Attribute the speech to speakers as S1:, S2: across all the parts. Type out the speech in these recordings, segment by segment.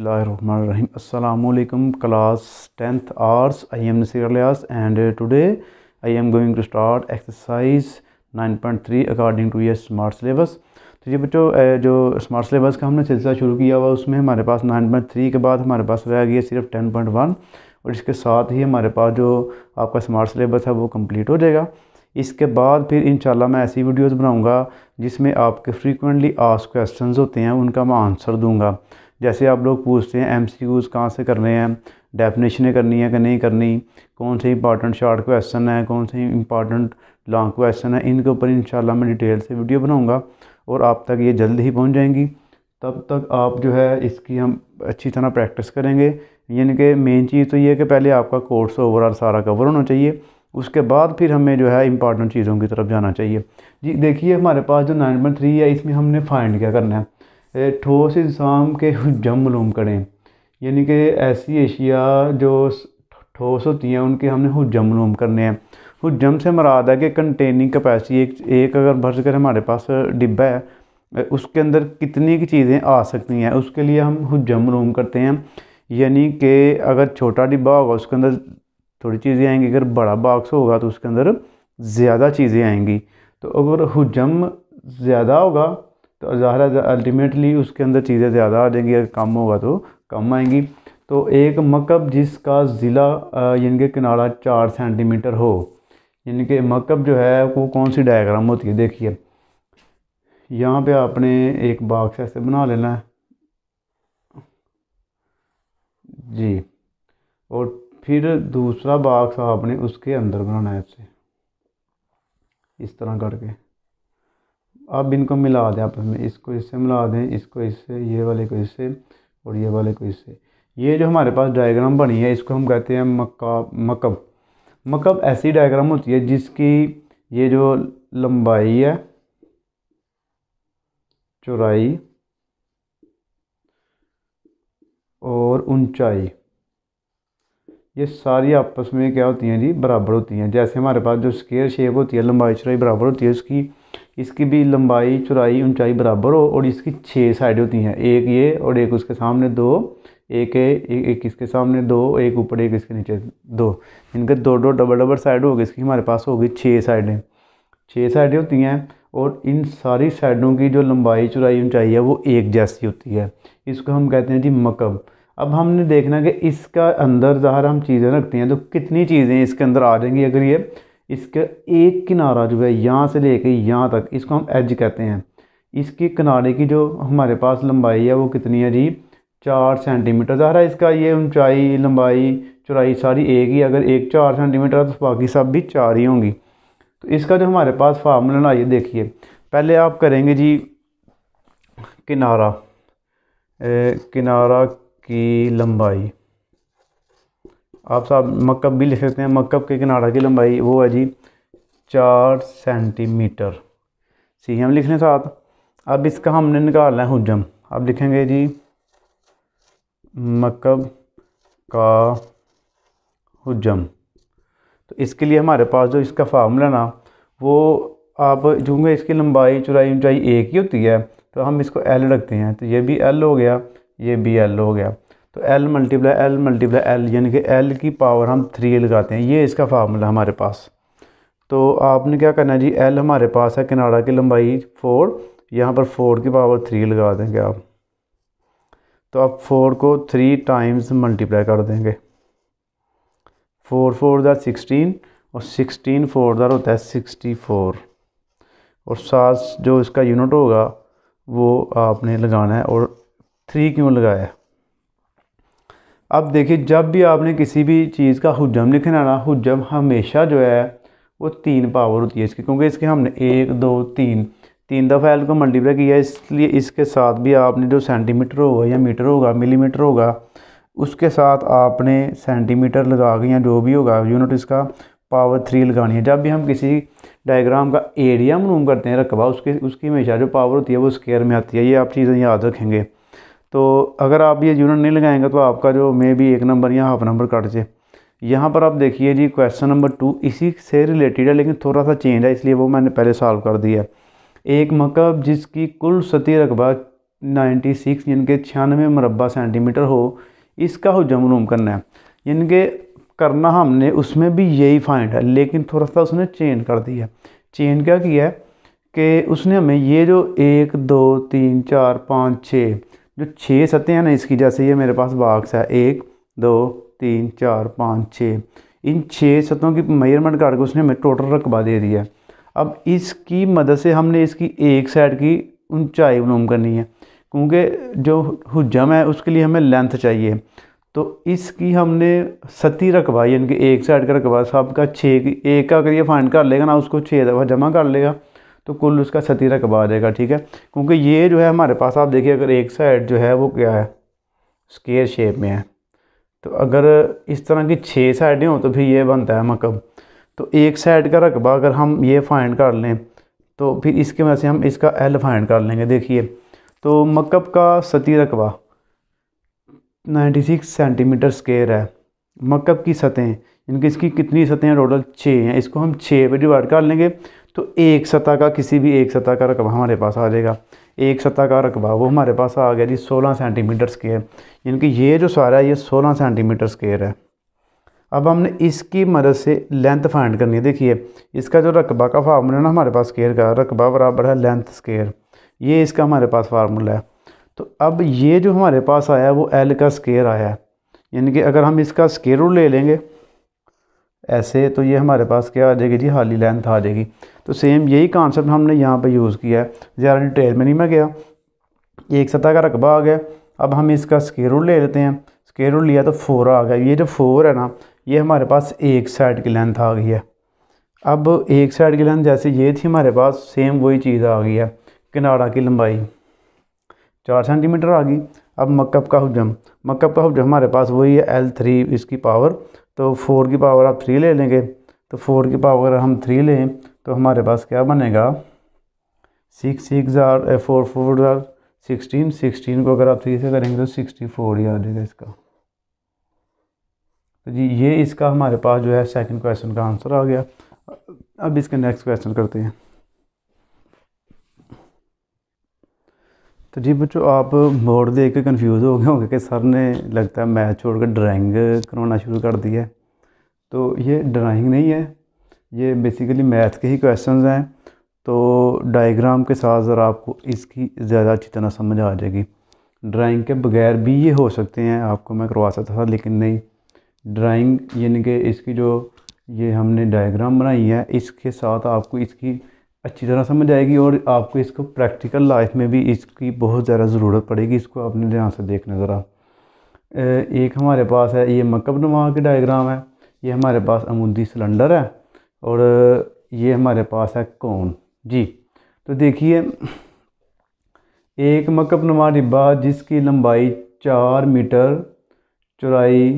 S1: Assalamualaikum class tenth आर्स I am Nasir Ilyas and today I am going to start exercise 9.3 according to your smart syllabus तो ये बच्चों uh, जो smart syllabus का हमने सिलसिला शुरू किया हुआ उसमें हमारे पास 9.3 के बाद हमारे पास रह गया सिर्फ 10.1 और इसके साथ ही हमारे पास जो आपका स्मार्ट सिलेबस है वो कम्प्लीट हो जाएगा इसके बाद फिर इन मैं ऐसी वीडियोज़ बनाऊँगा जिसमें आपके फ्रीक्वेंटली आस्क क्वेश्चंस होते हैं उनका मैं आंसर दूँगा जैसे आप लोग पूछते हैं एम सी यूज़ कहाँ से करने हैं डेफिनेशनें करनी है कि नहीं करनी कौन से इंपॉर्टेंट शॉर्ट क्वेश्चन है कौन से इंपॉर्टेंट लॉन्ग क्वेश्चन है इनके ऊपर इन मैं डिटेल से वीडियो बनाऊँगा और आप तक ये जल्द ही पहुँच जाएंगी तब तक आप जो है इसकी हम अच्छी तरह प्रैक्टिस करेंगे यानी कि मेन चीज़ तो ये है कि पहले आपका कोर्स ओवरऑल सारा कवर होना चाहिए उसके बाद फिर हमें जो है इंपॉर्टेंट चीज़ों की तरफ जाना चाहिए जी देखिए हमारे पास जो नाइन पॉइंट थ्री है इसमें हमने फाइंड क्या करना है ठोस इंसाम के जम मलूम करें यानी कि ऐसी अशिया जो ठोस होती हैं उनके हमने हजम मलूम करने हैं हजम से मराद है कि कंटेनिंग कैपेसिटी एक एक अगर भर्ज कर हमारे पास डिब्बा है उसके अंदर कितनी की चीज़ें आ सकती हैं उसके लिए हम हजम मलूम करते हैं यानी कि अगर छोटा डिब्बा होगा उसके अंदर थोड़ी चीज़ें आएंगी अगर बड़ा बॉक्स होगा तो उसके अंदर ज़्यादा चीज़ें आएंगी तो अगर हजम ज़्यादा होगा तो ज़ाहिर है अल्टीमेटली उसके अंदर चीज़ें ज़्यादा आ जाएंगी कम होगा तो कम आएंगी तो एक मकब जिसका ज़िला यानी कि किनारा चार सेंटीमीटर हो यानी कि मकब जो है वो कौन सी डायग्राम होती है देखिए यहाँ पे आपने एक बाक्स ऐसे बना लेना है जी और फिर दूसरा बाक्स आपने उसके अंदर बनाना है ऐसे इस तरह करके अब इनको मिला दें आपस में इसको इससे मिला दें इसको इससे ये वाले को इससे और ये वाले को इससे ये जो हमारे पास डायग्राम बनी है इसको हम कहते हैं मका मकब मकब ऐसी डायग्राम होती है जिसकी ये जो लंबाई है चौराई और ऊंचाई ये सारी आपस में क्या होती हैं जी बराबर होती हैं जैसे हमारे पास जो स्केयर शेप होती है लंबाई चौराई बराबर होती है उसकी इसकी भी लंबाई चौड़ाई ऊंचाई बराबर हो और इसकी छः साइड होती हैं एक ये और एक उसके सामने दो एक है एक इसके सामने दो एक ऊपर एक इसके नीचे दो इनके दो दो डबल डबल साइड होगी इसकी हमारे पास होगी छः साइडें छः साइडें होती हैं और इन सारी साइडों की जो लंबाई चौड़ाई ऊंचाई है वो एक जैसी होती है इसको हम कहते हैं जी मकब अब हमने देखना कि इसका अंदर ज़ाहर हम चीज़ें रखते हैं तो कितनी चीज़ें इसके अंदर आ जाएंगी अगर ये इसका एक किनारा जो है यहाँ से लेके यहाँ तक इसको हम एज कहते हैं इसके किनारे की जो हमारे पास लंबाई है वो कितनी है जी चार सेंटीमीटर ज़ाहरा इसका ये ऊंचाई लंबाई चौड़ाई सारी एक ही अगर एक चार सेंटीमीटर है तो बाकी सब भी चार ही होंगी तो इसका जो हमारे पास फार्मूला ना ये देखिए पहले आप करेंगे जी किनारा ए, किनारा की लंबाई आप साहब मकब भी लिख सकते हैं मकब के किनारा की लंबाई वो है जी चार सेंटीमीटर सी एम लिखने साथ अब इसका हमने निकालना है हजम अब लिखेंगे जी मकब का हजम तो इसके लिए हमारे पास जो इसका फार्मूला ना वो आप चूँकि इसकी लंबाई चौड़ाई ऊंचाई एक ही होती है तो हम इसको एल रखते हैं तो ये भी एल हो गया ये भी एल हो गया तो L multiply L multiply L यानी कि एल की पावर हम थ्री लगाते हैं ये इसका फार्मूला हमारे पास तो आपने क्या करना है जी एल हमारे पास है किनारा की लंबाई फोर यहाँ पर फोर की पावर थ्री लगा देंगे आप तो आप फोर को थ्री टाइम्स मल्टीप्लाई कर देंगे फोर फोर दर सिक्सटीन और सिक्सटीन फोर दर होता है सिक्सटी फोर और सात जो इसका यूनिट होगा वो आपने लगाना है और थ्री क्यों लगाया अब देखिए जब भी आपने किसी भी चीज़ का हुजम लिखना ना हजम हमेशा जो है वो तीन पावर होती है इसकी क्योंकि इसके हमने एक दो तीन तीन दफ़ा एल को मल्टीप्लाई किया इसलिए इसके साथ भी आपने जो सेंटीमीटर होगा या मीटर होगा मिलीमीटर होगा उसके साथ आपने सेंटीमीटर लगा के या जो भी होगा यूनिट इसका पावर थ्री लगानी है जब भी हम किसी डायग्राम का एरिया मरूम करते हैं रकबा उसके उसकी हमेशा जो पावर होती है वो स्केयर में आती है ये आप चीज़ें याद रखेंगे तो अगर आप ये यूनिट नहीं लगाएंगे तो आपका जो मे बी एक नंबर या हाफ नंबर कट जाए यहाँ पर आप देखिए जी क्वेश्चन नंबर टू इसी से रिलेटेड है लेकिन थोड़ा सा चेंज है इसलिए वो मैंने पहले सॉल्व कर दिया एक मकब जिसकी कुल सतह रकबा 96 सिक्स यानी कि छियानवे मरबा सेंटीमीटर हो इसका हो जमरूम करना है यानी कि करना हमने उसमें भी यही फाइंड है लेकिन थोड़ा सा उसने चेंज कर दिया चेंज क्या किया है कि उसने हमें ये जो एक दो तीन चार पाँच छः जो छः सतें हैं ना इसकी जैसे ये मेरे पास बाक्स है एक दो तीन चार पाँच छः इन छः सतहों की मेजरमेंट करके उसने हमें टोटल रकबा दे दिया है अब इसकी मदद से हमने इसकी एक साइड की ऊंचाई मालूम करनी है क्योंकि जो हजम है उसके लिए हमें लेंथ चाहिए तो इसकी हमने सती रकबा यानी कि एक साइड का रकबा सबका छः की एक का अगर ये फाइंड कर लेगा ना उसको छः दफ़ा जमा कर लेगा तो कुल उसका सतीरा कब आ जाएगा ठीक है क्योंकि ये जो है हमारे पास आप देखिए अगर एक साइड जो है वो क्या है स्केयर शेप में है तो अगर इस तरह की छः साइडें हों तो फिर ये बनता है मकब तो एक साइड का रकबा अगर हम ये फाइंड कर लें तो फिर इसके वजह से हम इसका एल फाइंड कर लेंगे देखिए तो मकब का सती रकबा 96 सेंटीमीटर स्केयर है मकब की सतहें इनकी इसकी कितनी सतहें टोटल छः हैं इसको हम छः पे डिवाइड कर लेंगे तो एक सतह का किसी भी एक सतह का रकबा हमारे पास आ जाएगा एक सतह का रकबा वो हमारे पास आ गया जी सोलह सेंटीमीटर स्केयर यानी कि ये जो सारा है ये सोलह सेंटीमीटर स्केयर है अब हमने इसकी मदद से लेंथ फाइंड करनी है देखिए इसका जो रकबा का फार्मूला ना हमारे पास स्केयर का रकबा बराबर है लेंथ स्केयर ये इसका हमारे पास फार्मूला है तो अब ये जो हमारे पास आया वो एल का स्केयर आया है यानी कि अगर हम इसका स्केयर रूट ले लेंगे ऐसे तो ये हमारे पास क्या आ जाएगी जी हाली लेंथ आ जाएगी तो सेम यही कॉन्सेप्ट हमने यहाँ पर यूज़ किया है ज़्यादा डिटेल में नहीं मैं गया एक सतह का रकबा आ गया अब हम इसका स्केर ले लेते हैं स्केयर लिया तो फोर आ गया ये जो फोर है ना ये हमारे पास एक साइड की लेंथ आ गई है अब एक साइड की लेंथ जैसे ये थी हमारे पास सेम वही चीज़ आ गई है किनारा की लंबाई चार सेंटीमीटर आ गई अब मकब का हजम मकब का हुजम हमारे पास वही है एल थ्री इसकी पावर तो फोर की पावर आप थ्री ले लेंगे तो फोर की पावर अगर हम थ्री लें तो हमारे पास क्या बनेगा six six R four four R sixteen sixteen को अगर आप थ्री से करेंगे तो सिक्सटी फोर ही आ जाएगा इसका तो जी ये इसका हमारे पास जो है सेकंड क्वेश्चन का आंसर आ गया अब इसके नेक्स्ट क्वेश्चन करते हैं तो जी बच्चों आप बोर्ड देख के कन्फ्यूज़ हो गए होंगे कि सर ने लगता है मैथ छोड़ कर ड्राइंग करवाना शुरू कर दी है तो ये ड्राइंग नहीं है ये बेसिकली मैथ के ही क्वेश्चंस हैं तो डायग्राम के साथ ज़रा आपको इसकी ज़्यादा अच्छी तरह समझ आ जाएगी ड्राइंग के बगैर भी ये हो सकते हैं आपको मैं करवा सकता था लेकिन नहीं ड्राइंग यानी कि इसकी जो ये हमने डायग्राम बनाई है इसके साथ आपको इसकी अच्छी तरह समझ आएगी और आपको इसको प्रैक्टिकल लाइफ में भी इसकी बहुत ज़्यादा ज़रूरत पड़ेगी इसको आपने ध्यान से देखना ज़रा एक हमारे पास है ये मकब नमा के डायग्राम है ये हमारे पास अमूदी सिलेंडर है और ये हमारे पास है कौन जी तो देखिए एक मकब नमा डिब्बा जिसकी लंबाई चार मीटर चौड़ाई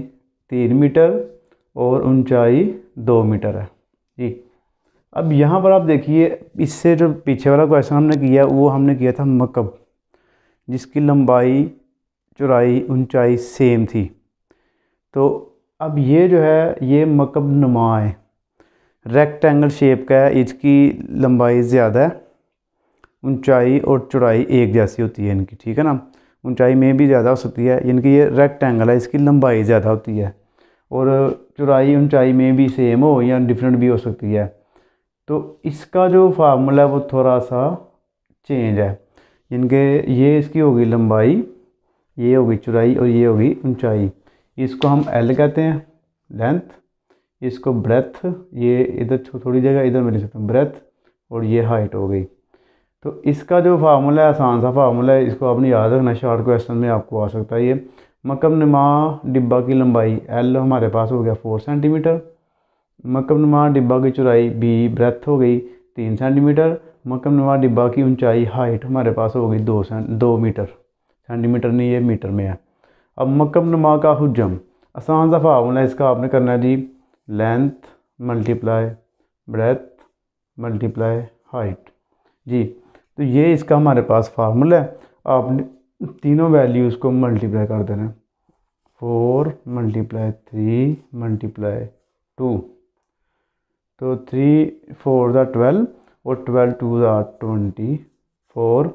S1: तीन मीटर और ऊंचाई दो मीटर है जी अब यहाँ पर आप देखिए इससे जो पीछे वाला क्वेश्चन हमने किया वो हमने किया था मकब जिसकी लंबाई चौड़ाई ऊंचाई सेम थी तो अब ये जो है ये मकब नुमा है रेक्टेंगल शेप का है इसकी लंबाई ज़्यादा है ऊंचाई और चौड़ाई एक जैसी होती है इनकी ठीक है ना ऊंचाई में भी ज़्यादा हो सकती है इनकी ये रेक्टेंगल है इसकी लंबाई ज़्यादा होती है और चौड़ाई ऊंचाई में भी सेम हो या डिफरेंट भी हो सकती है तो इसका जो फार्मूला है वो थोड़ा सा चेंज है इनके ये इसकी होगी लंबाई ये होगी चौड़ाई और ये होगी ऊंचाई इसको हम एल कहते हैं लेंथ इसको ब्रेथ ये इधर थोड़ी जगह इधर मैं लिख सकता हूँ ब्रेथ और ये हाइट हो गई तो इसका जो फार्मूला है आसान सा फार्मूला है इसको आपने याद रखना शॉर्ट क्वेश्चन में आपको आ सकता है ये मकम नमा डिब्बा की लंबाई एल हमारे पास हो गया फोर सेंटीमीटर मकमनुमा डिब्बा की चौड़ाई बी ब्रेथ हो गई तीन सेंटीमीटर मकमनुमा डिब्बा की ऊंचाई हाइट हमारे पास हो गई दो दो मीटर सेंटीमीटर नहीं है मीटर में है अब मकमनुमा का हजम आसान सा फार्मूला इसका आपने करना है जी length multiply breadth multiply height जी तो ये इसका हमारे पास फार्मूला है आपने तीनों वैल्यूज़ को मल्टीप्लाई कर देना four multiply three multiply two तो थ्री फोर दा ट्वेल्व और ट्वेल्व टू दा ट्वेंटी फोर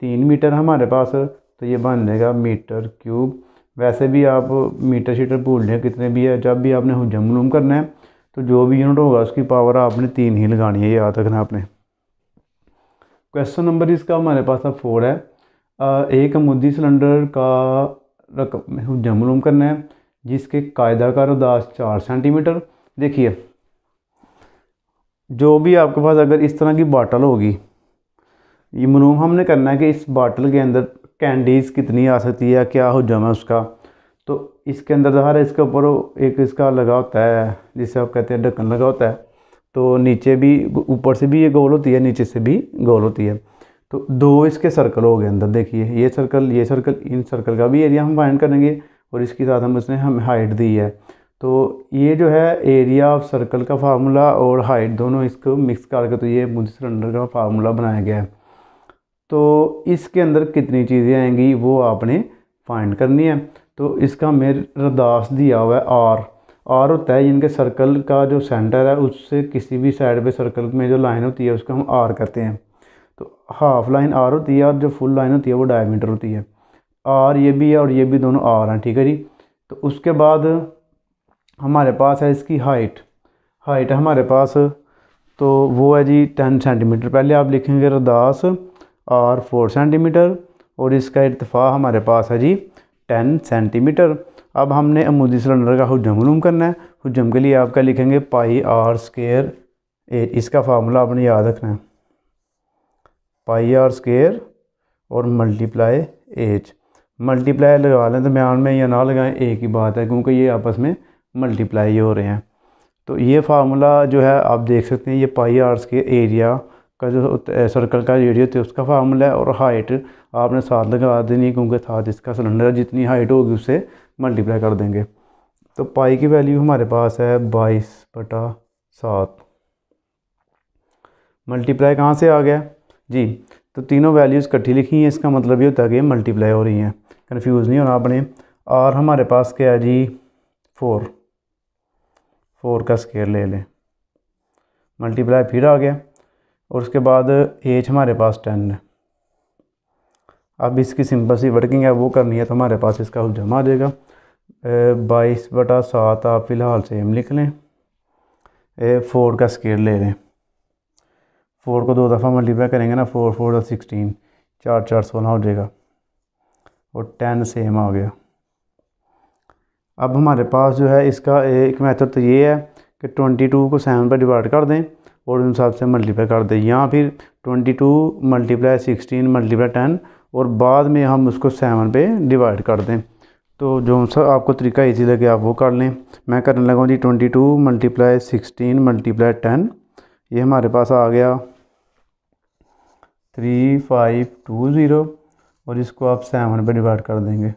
S1: तीन मीटर हमारे पास तो ये बन जाएगा मीटर क्यूब वैसे भी आप मीटर शीटर भूल लें कितने भी है जब भी आपने हजम वलूम करना है तो जो भी यूनिट होगा उसकी पावर आपने तीन ही लगानी है याद रखना आपने क्वेश्चन नंबर इसका हमारे पास अब फोर है एक अमूदी सिलेंडर का रकम हजम वलूम करना है जिसके कायदा का उदास चार सेंटीमीटर देखिए जो भी आपके पास अगर इस तरह की बाटल होगी ये मनूम हमने करना है कि इस बाटल के अंदर कैंडीज़ कितनी आ सकती है क्या हो जमा उसका तो इसके अंदर ज़ाहिर तो इसके ऊपर एक इसका लगा होता है जिसे आप कहते हैं ढक्कन लगा होता है तो नीचे भी ऊपर से भी ये गोल होती है नीचे से भी गोल होती है तो दो इसके सर्कल हो गए अंदर देखिए ये सर्कल ये सर्कल इन सर्कल का भी एरिया हम फाइंड करेंगे और इसके साथ हम उसने हम हाइट दी है तो ये जो है एरिया ऑफ सर्कल का फार्मूला और हाइट दोनों इसको मिक्स करके तो ये मुझे सिलेंडर का फार्मूला बनाया गया है तो इसके अंदर कितनी चीज़ें आएंगी वो आपने फाइंड करनी है तो इसका मेरे रदास दिया हुआ है आर आर होता है जिनके सर्कल का जो सेंटर है उससे किसी भी साइड पे सर्कल में जो लाइन होती है उसको हम आर कहते हैं तो हाफ लाइन आर होती है और जो फुल लाइन होती है वो डायमीटर होती है आर ये भी है और ये भी दोनों आर हैं ठीक है जी तो उसके बाद हमारे पास है इसकी हाइट हाइट हमारे पास तो वो है जी टेन सेंटीमीटर पहले आप लिखेंगे रदास आर फोर सेंटीमीटर और इसका इरतफ़ा हमारे पास है जी टेन सेंटीमीटर अब हमने अमूदी सिलेंडर का हजम मलूम करना है हजम के लिए आपका लिखेंगे पाई आर स्केयर एच इसका फार्मूला आपने याद रखना है पाई आर स्केयर और मल्टीप्लाई एच मल्टीप्लाई लगा लें तो में या ना लगाएं एक ही बात है क्योंकि ये आपस में मल्टीप्लाई हो रहे हैं तो ये फार्मूला जो है आप देख सकते हैं ये पाई आर्स के एरिया का जो सर्कल का एरिया होता है उसका फार्मूला है और हाइट आपने साथ लगा देनी क्योंकि साथ इसका सिलेंडर जितनी हाइट होगी उससे मल्टीप्लाई कर देंगे तो पाई की वैल्यू हमारे पास है बाईस बटा सात मल्टीप्लाई कहाँ से आ गया जी तो तीनों वैल्यूज़ इकट्ठी लिखी हैं इसका मतलब ये होता है कि मल्टीप्लाई हो रही हैं कन्फ्यूज़ नहीं होना आपने आर हमारे पास क्या है जी फोर फोर का स्केयर ले लें मल्टीप्लाई फिर आ गया और उसके बाद एच हमारे पास टेन है अब इसकी सिंपल सी वर्किंग है वो करनी है तो हमारे पास इसका हल जमा देगा बाईस बटा सात आप फ़िलहाल सेम लिख लें फोर का स्केयर ले लें फोर को दो दफ़ा मल्टीप्लाई करेंगे ना फोर फोर सिक्सटीन चार चार सोलह हो जाएगा और टेन सेम आ गया अब हमारे पास जो है इसका एक मेथड तो ये है कि ट्वेंटी टू को सेवन पर डिवाइड कर दें और उन हिसाब से मल्टीप्लाई कर दें या फिर twenty two multiply sixteen multiply ten और बाद में हम उसको सेवन पे डिवाइड कर दें तो जो सा आपको तरीका इजी लगे आप वो कर लें मैं करने लगा जी twenty two multiply sixteen multiply ten ये हमारे पास आ गया थ्री फाइव टू ज़ीरो और इसको आप सेवन पर डिवाइड कर देंगे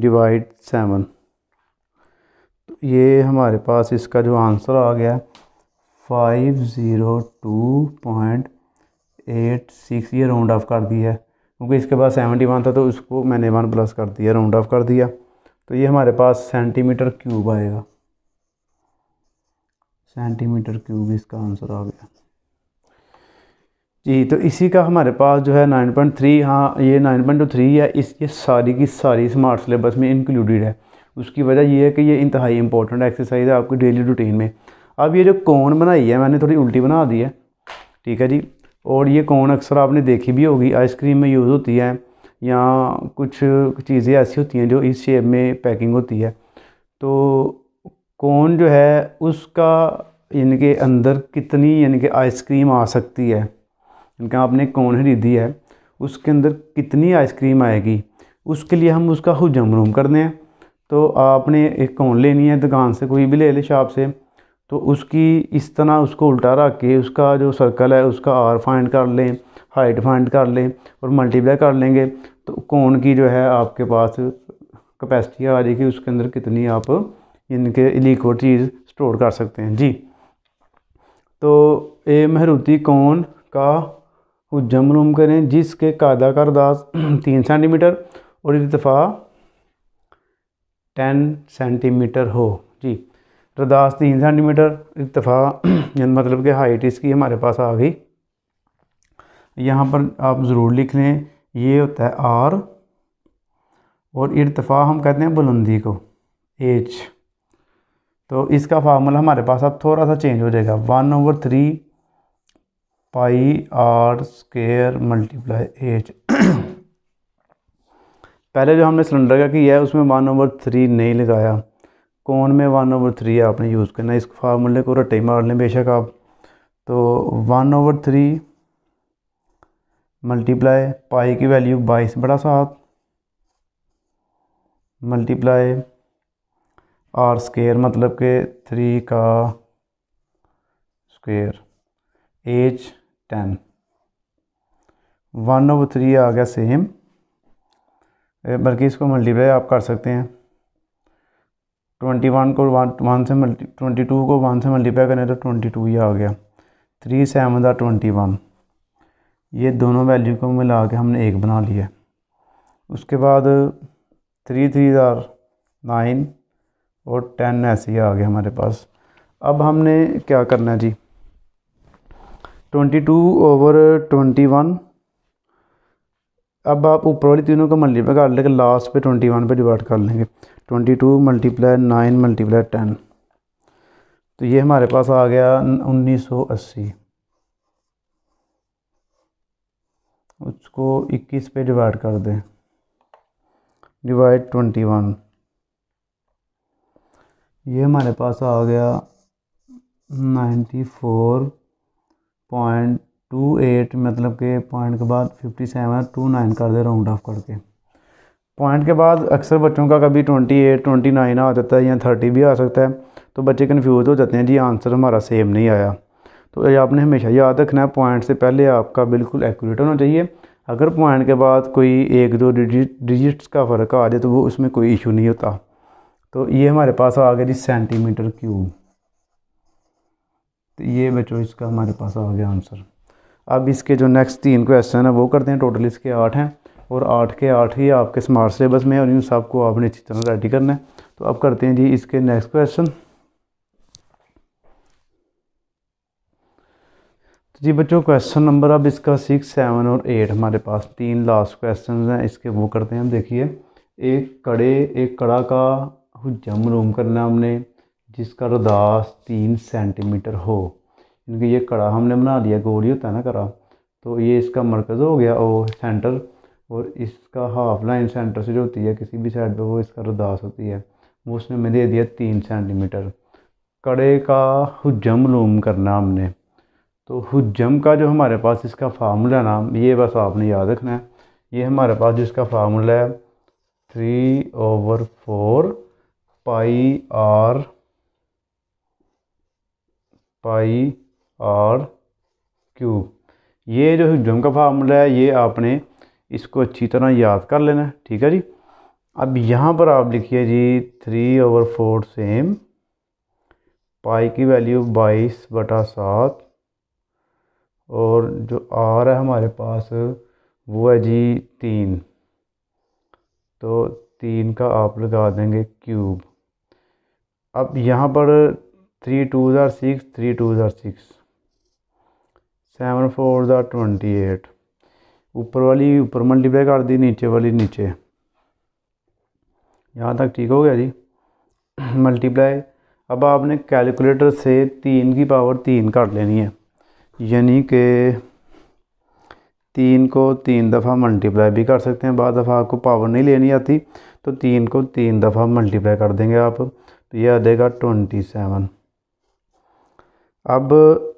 S1: डिवाइड सेवन तो ये हमारे पास इसका जो आंसर आ गया five zero two point eight six ये राउंड ऑफ कर दिया है क्योंकि इसके बाद सेवेंटी वन था तो उसको मैंने वन प्लस कर दिया राउंड ऑफ कर दिया तो ये हमारे पास सेंटीमीटर क्यूब आएगा सेंटीमीटर क्यूब इसका आंसर आ गया जी तो इसी का हमारे पास जो है नाइन पॉइंट थ्री हाँ ये नाइन पॉइंट टू थ्री है इस ये सारी की सारी स्मार्ट सिलेबस में इंक्लूडेड है उसकी वजह ये है कि ये इंतहाई इंपॉर्टेंट एक्सरसाइज है आपकी डेली रूटीन में अब ये जो कौन बनाई है मैंने थोड़ी उल्टी बना दी है ठीक है जी और ये कौन अक्सर आपने देखी भी होगी आइसक्रीम में यूज़ होती है या कुछ चीज़ें ऐसी होती हैं जो इस शेप में पैकिंग होती है तो कौन जो है उसका यानी कि अंदर कितनी यानी कि आइसक्रीम आ सकती है इनका आपने कौन खरीदी है उसके अंदर कितनी आइसक्रीम आएगी उसके लिए हम उसका हजम रूम करते हैं तो आपने एक कौन लेनी है दुकान से कोई भी ले ले शॉप से तो उसकी इस तरह उसको उल्टा रख के उसका जो सर्कल है उसका आर फाइंड कर लें हाइट फाइंड कर लें और मल्टीप्लाई कर लेंगे तो कौन की जो है आपके पास कैपेसिटी आ जाएगी उसके अंदर कितनी आप इनके लिक्विड चीज़ स्टोर कर सकते हैं जी तो ए महरूती कौन का उज्जम रूम करें जिसके कादा का अरदास तीन सेंटीमीटर और इरतफ़ा टेन सेंटीमीटर हो जी रदास तीन सेंटीमीटर इरतफ़ा मतलब कि हाइट इसकी हमारे पास आ गई यहाँ पर आप ज़रूर लिख लें ये होता है आर और इरतफ़ा हम कहते हैं बुलंदी को एच तो इसका फार्मूला हमारे पास अब थोड़ा सा चेंज हो जाएगा one over three pi are square multiply H पहले जो हमने सिलेंडर का किया है उसमें वन ओवर थ्री नहीं लगाया कौन में वन ओवर थ्री आपने यूज़ करना इस फार्मूले को रटे मार लें बेशक आप तो one over three multiply pi की वैल्यू बाईस बड़ा सात मल्टीप्लाई आर स्केयर मतलब के थ्री का square H ten one over three आ गया सेम बल्कि इसको मल्टीप्लाई आप कर सकते हैं ट्वेंटी वन को वन वन से मल्टी ट्वेंटी टू को वन से मल्टीप्लाई करें तो ट्वेंटी टू ही आ गया थ्री सेवन ज़ा ट्वेंटी वन ये दोनों वैल्यू को मिला के हमने एक बना लिया उसके बाद थ्री थ्री दार नाइन और टेन ऐसे ही आ गया हमारे पास अब हमने क्या करना है जी twenty two over twenty one अब आप ऊपर वाली तीनों का मल्टीप्लाई कर लेंगे लास्ट पे ट्वेंटी वन पर डिवाइड कर लेंगे twenty two multiply nine multiply ten तो ये हमारे पास आ गया उन्नीस सौ अस्सी उसको इक्कीस पे डिवाइड कर दें डिवाइड ट्वेंटी वन ये हमारे पास आ गया ninety four point two eight मतलब के पॉइंट के बाद फिफ्टी सेवन टू नाइन कर दे राउंड ऑफ करके पॉइंट के बाद अक्सर बच्चों का कभी ट्वेंटी एट ट्वेंटी नाइन आ जाता है या थर्टी भी आ सकता है तो बच्चे कन्फ्यूज़ हो जाते हैं जी आंसर हमारा सेम नहीं आया तो ये आपने हमेशा याद रखना है पॉइंट से पहले आपका बिल्कुल एक्यूरेट होना चाहिए अगर पॉइंट के बाद कोई एक दो डिजिट डिजिट्स का फ़र्क आ जाए तो वो उसमें कोई इशू नहीं होता तो ये हमारे पास आ गया जी सेंटीमीटर क्यूब तो ये बच्चों इसका हमारे पास आ गया आंसर अब इसके जो नेक्स्ट तीन क्वेश्चन है वो करते हैं टोटल इसके आठ हैं और आठ के आठ ही आपके स्मार्ट सिलेबस में और इन सब को आपने अच्छी तरह रेडी करना है तो अब करते हैं जी इसके नेक्स्ट क्वेश्चन तो जी बच्चों क्वेश्चन नंबर अब इसका सिक्स सेवन और एट हमारे पास तीन लास्ट क्वेश्चन हैं इसके वो करते हैं हम देखिए एक कड़े एक कड़ा का जम रूम करना हमने जिसका रदास तीन सेंटीमीटर हो क्योंकि ये कड़ा हमने बना लिया गोली होता है ना कड़ा तो ये इसका मरकज़ हो गया और सेंटर और इसका हाफ लाइन सेंटर से जो होती है किसी भी साइड पे वो इसका रदास होती है वो उसने हमें दे दिया तीन सेंटीमीटर कड़े का हजम मलूम करना हमने तो हजम का जो हमारे पास इसका फार्मूला नाम ये बस आपने याद रखना है ये हमारे पास जिसका फार्मूला है three over four pi R pi R cube ये जो हिग्जम का फार्मूला है ये आपने इसको अच्छी तरह याद कर लेना ठीक है जी अब यहाँ पर आप लिखिए जी three over four same pi की वैल्यू बाईस बटा सात और जो आर है हमारे पास वो है जी तीन तो तीन का आप लगा देंगे क्यूब अब यहाँ पर थ्री टू ज़ार सिक्स थ्री टू ज़ार सिक्स सेवन फोर ज़ार ट्वेंटी एट ऊपर वाली ऊपर मल्टीप्लाई कर दी नीचे वाली नीचे यहाँ तक ठीक हो गया जी मल्टीप्लाई अब आपने कैलकुलेटर से तीन की पावर तीन काट लेनी है यानी कि तीन को तीन दफ़ा मल्टीप्लाई भी कर सकते हैं बाद दफ़ा आपको पावर नहीं लेनी आती तो तीन को तीन दफ़ा मल्टीप्लाई कर देंगे आप तो यह आ जाएगा ट्वेंटी सेवन अब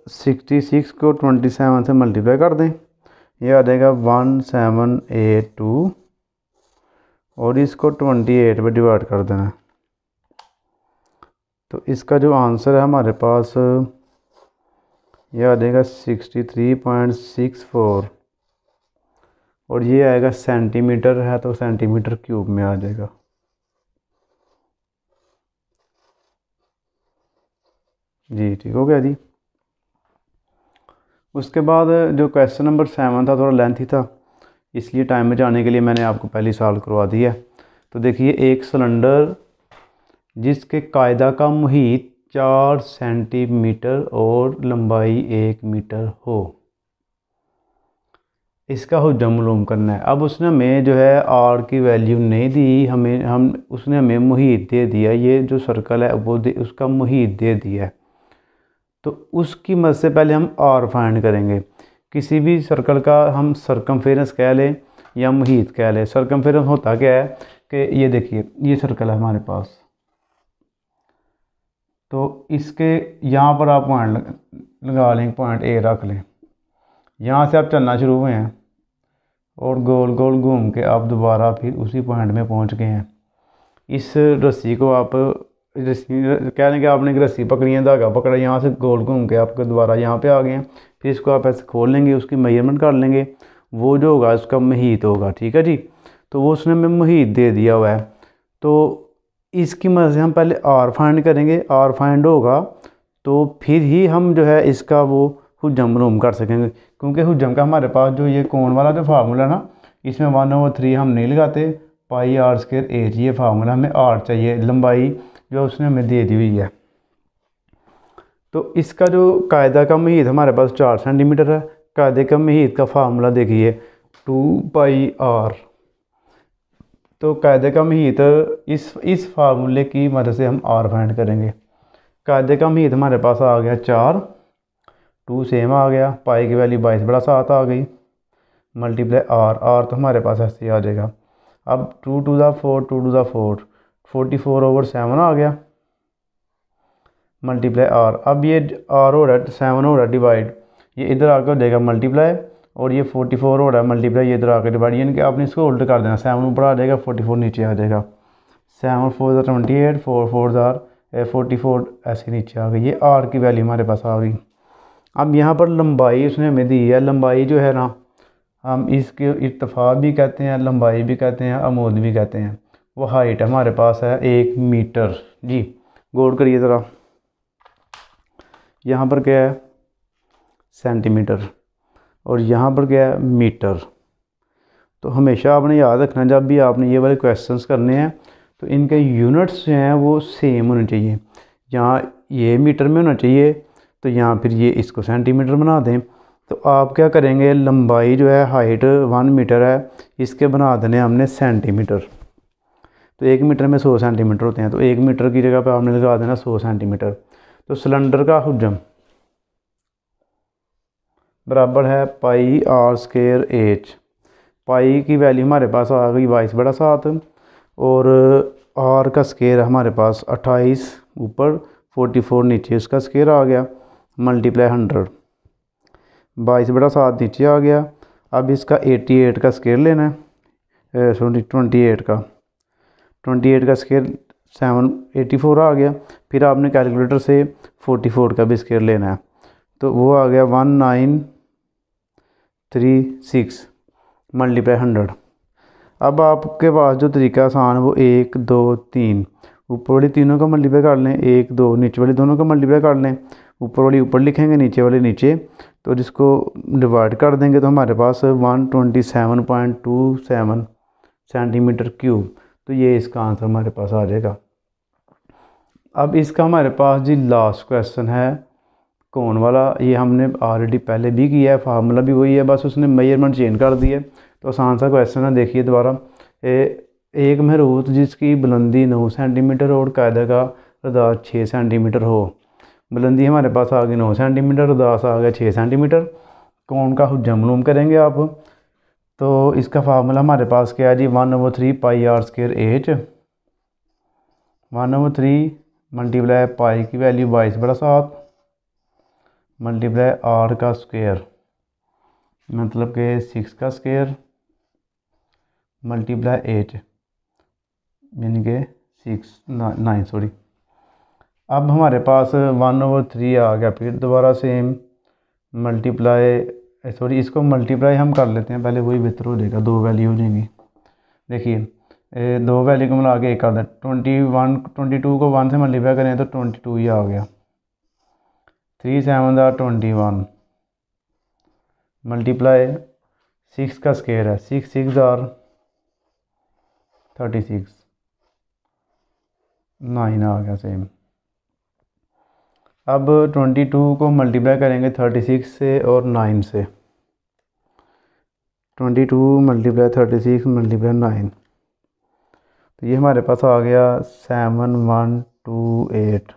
S1: सिक्सटी सिक्स को ट्वेंटी सेवन से मल्टीप्लाई कर दें ये आ जाएगा वन सेवन एट टू और इसको ट्वेंटी एट पर डिवाइड कर देना तो इसका जो आंसर है हमारे पास ये आ जाएगा sixty three point six four और ये आएगा सेंटीमीटर है तो सेंटीमीटर क्यूब में आ जाएगा जी ठीक हो गया जी उसके बाद जो क्वेश्चन नंबर सेवन था थोड़ा लेंथी था इसलिए टाइम में जाने के लिए मैंने आपको पहली साल करवा दी है तो देखिए एक सिलेंडर जिसके कायदा का मुहित चार सेंटीमीटर और लंबाई एक मीटर हो इसका हो जमलूम करना है अब उसने हमें जो है आर की वैल्यू नहीं दी हमें हम उसने हमें मुहित दे दिया ये जो सर्कल है वो दे उसका मुहित दे दिया है तो उसकी मदद से पहले हम आर फाइंड करेंगे किसी भी सर्कल का हम सरकमफेरेंस कह लें या मुहित कह लें सरकमफेरेंस होता क्या है कि ये देखिए ये सर्कल है हमारे पास तो इसके यहाँ पर आप पॉइंट लगा लें पॉइंट ए रख लें यहाँ से आप चलना शुरू हुए हैं और गोल गोल घूम के आप दोबारा फिर उसी पॉइंट में पहुँच गए हैं इस रस्सी को आप रस्सी कह लें कि आपने एक रस्सी पकड़ी है धागा पकड़ा यहाँ से गोल घूम के आपको दोबारा यहाँ पे आ गए हैं फिर इसको आप ऐसे खोल लेंगे उसकी मेजरमेंट कर लेंगे वो जो होगा उसका महीत होगा ठीक है जी तो वो उसने हमें महीत दे दिया हुआ है तो इसकी मदद से हम पहले आर फाइंड करेंगे आर फाइंड होगा तो फिर ही हम जो है इसका वो हुजम रूम कर सकेंगे क्योंकि हुजम का हमारे पास जो ये कौन वाला जो फार्मूला ना इसमें वन ओवर थ्री हम नहीं लगाते पाई आर स्केयर एच ये फार्मूला हमें आर चाहिए लंबाई जो उसने हमें दे दी हुई है तो इसका जो कायदा का महद हमारे पास चार सेंटीमीटर है कायदे का महद का फार्मूला देखिए टू पाई आर तो कायदे का महद इस इस फार्मूले की मदद से हम आर फाइंड करेंगे कायदे का महद हमारे पास आ गया चार टू सेम आ गया पाई की वैल्यू बाईस बड़ा सात आ गई मल्टीप्लाई आर आर तो हमारे पास ऐसे ही आ जाएगा अब टू टू द फोर टू टू द four forty four over seven आ गया मल्टीप्लाई आर अब ये आर हो रहा है सेवन हो रहा है डिवाइड ये इधर आकर देगा मल्टीप्लाई और ये फोर्टी फोर हो रहा है मल्टीप्लाई ये इधर आकर डिवाइड यानी कि आपने इसको उल्ट कर देना सेवन ऊपर आ जाएगा फोर्टी फोर नीचे आ जाएगा सेवन फोर ज़ार ट्वेंटी एट फोर फोर ज़ार फोर्टी फोर ऐसे नीचे आ गई ये आर की वैल्यू हमारे पास आ गई अब यहाँ पर लंबाई उसने हमें दी है लंबाई जो है ना हम इसके इतफाक़ भी कहते हैं लंबाई भी कहते हैं अमूद भी कहते हैं वो हाइट हमारे पास है एक मीटर जी गौर करिए ज़रा यहाँ पर क्या है सेंटीमीटर और यहाँ पर क्या है मीटर तो हमेशा आपने याद रखना जब भी आपने ये वाले क्वेश्चंस करने हैं तो इनके यूनिट्स जो हैं वो सेम होने चाहिए यहाँ ये मीटर में होना चाहिए तो यहाँ फिर ये इसको सेंटीमीटर बना दें तो आप क्या करेंगे लंबाई जो है हाइट वन मीटर है इसके बना देने हमने सेंटीमीटर तो एक मीटर में सौ सेंटीमीटर होते हैं तो एक मीटर की जगह पर आपने लगा देना सौ सेंटीमीटर तो सिलेंडर का हजम बराबर है pi are square h pi की वैल्यू हमारे पास आ गई बाईस बड़ा सात और आर का स्केयर हमारे पास अट्ठाईस ऊपर फोर्टी फोर नीचे इसका स्केयर आ गया मल्टीप्लाई हंड्रेड बाईस बड़ा सात नीचे आ गया अब इसका एटी एट का स्केयर लेना है सॉरी ट्वेंटी एट का ट्वेंटी एट का स्केयर सेवन एटी फोर आ गया फिर आपने कैलकुलेटर से फोर्टी फोर का भी स्केयर लेना है तो वो आ गया one nine three six multiply hundred अब आपके पास जो तरीका आसान है वो एक दो तीन ऊपर वाली तीनों का मल्टीप्लाई कर लें एक दो नीचे वाली दोनों का मल्टीप्लाई कर लें ऊपर वाली ऊपर लिखेंगे नीचे वाली नीचे तो जिसको डिवाइड कर देंगे तो हमारे पास one twenty seven point two seven centimetre cube तो ये इसका आंसर हमारे पास आ जाएगा अब इसका हमारे पास जी लास्ट क्वेश्चन है कौन वाला ये हमने ऑलरेडी पहले भी किया है फार्मूला भी वही है बस उसने मेजरमेंट चेंज कर दिए तो आसान सा क्वेश्चन है देखिए दोबारा एक महरूत जिसकी बुलंदी नौ सेंटीमीटर और कायदा का रदास छः सेंटीमीटर हो बुलंदी हमारे पास आ गई नौ सेंटीमीटर रदास आ गया छः सेंटीमीटर कौन का हम जमलूम करेंगे आप तो इसका फार्मूला हमारे पास क्या है जी one over three pi are square h one over three multiply pi की वैल्यू बाईस बड़ा सात मल्टीप्लाई आर का स्क्वेयर मतलब के सिक्स का स्क्वेयर मल्टीप्लाई एट यानी के सिक्स नाइन सॉरी अब हमारे पास वन ओवर थ्री आ गया फिर दोबारा सेम मल्टीप्लाई सॉरी eh, इसको मल्टीप्लाई हम कर लेते हैं पहले वही बेहतर हो जाएगा दो वैल्यू हो जाएंगी देखिए eh, दो वैल्यू को मिला के एक कर दें ट्वेंटी वन ट्वेंटी टू को वन से मल्टीप्लाई करें तो ट्वेंटी टू ही आ गया थ्री सेवन ज़ार ट्वेंटी वन मल्टीप्लाई सिक्स का स्केयर है सिक्स सिक्स और थर्टी सिक्स नाइन आ गया सेम अब 22 को मल्टीप्लाई करेंगे 36 से और 9 से 22 multiply thirty six multiply nine तो ये हमारे पास आ गया seven one two eight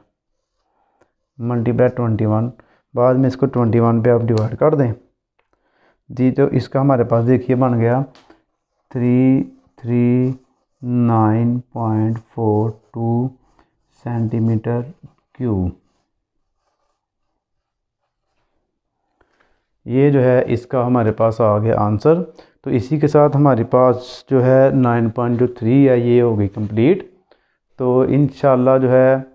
S1: multiply twenty one बाद में इसको ट्वेंटी वन पर आप डिवाइड कर दें जी तो इसका हमारे पास देखिए बन गया three three nine point four two centimetre cube ये जो है इसका हमारे पास आ गया आंसर तो इसी के साथ हमारे पास जो है नाइन पॉइंट जो थ्री है ये हो गई कंप्लीट तो इन जो है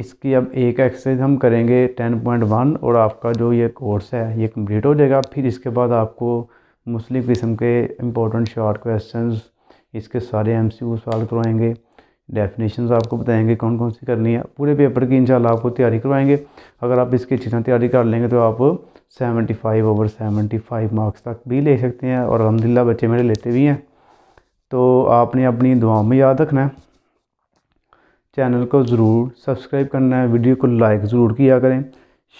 S1: इसकी अब एक एक्सरसाइज हम करेंगे टेन पॉइंट वन और आपका जो ये कोर्स है ये कंप्लीट हो जाएगा फिर इसके बाद आपको मुस्लिम किस्म के इंपॉर्टेंट शॉर्ट क्वेश्चंस इसके सारे एम सी सॉल्व करवाएंगे डेफिनेशन आपको बताएंगे कौन कौन सी करनी है पूरे पेपर की इंशाल्लाह आपको तैयारी करवाएंगे अगर आप इसकी अच्छी तरह तैयारी कर लेंगे तो आप seventy five over seventy five marks तक भी ले सकते हैं और अलहमदिल्ला बच्चे मेरे लेते भी हैं तो आपने अपनी दुआओं में याद रखना है चैनल को ज़रूर सब्सक्राइब करना है वीडियो को लाइक ज़रूर किया करें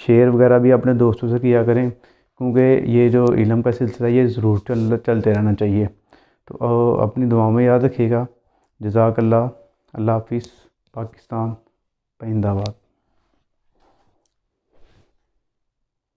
S1: शेयर वगैरह भी अपने दोस्तों से किया करें क्योंकि ये जो इलम का सिलसिला ये ज़रूर चल चलते रहना चाहिए तो अपनी दुआओं में याद रखिएगा जजाकल्ला अल्लाह हाफिज़ पाकिस्तान परिंदाबाद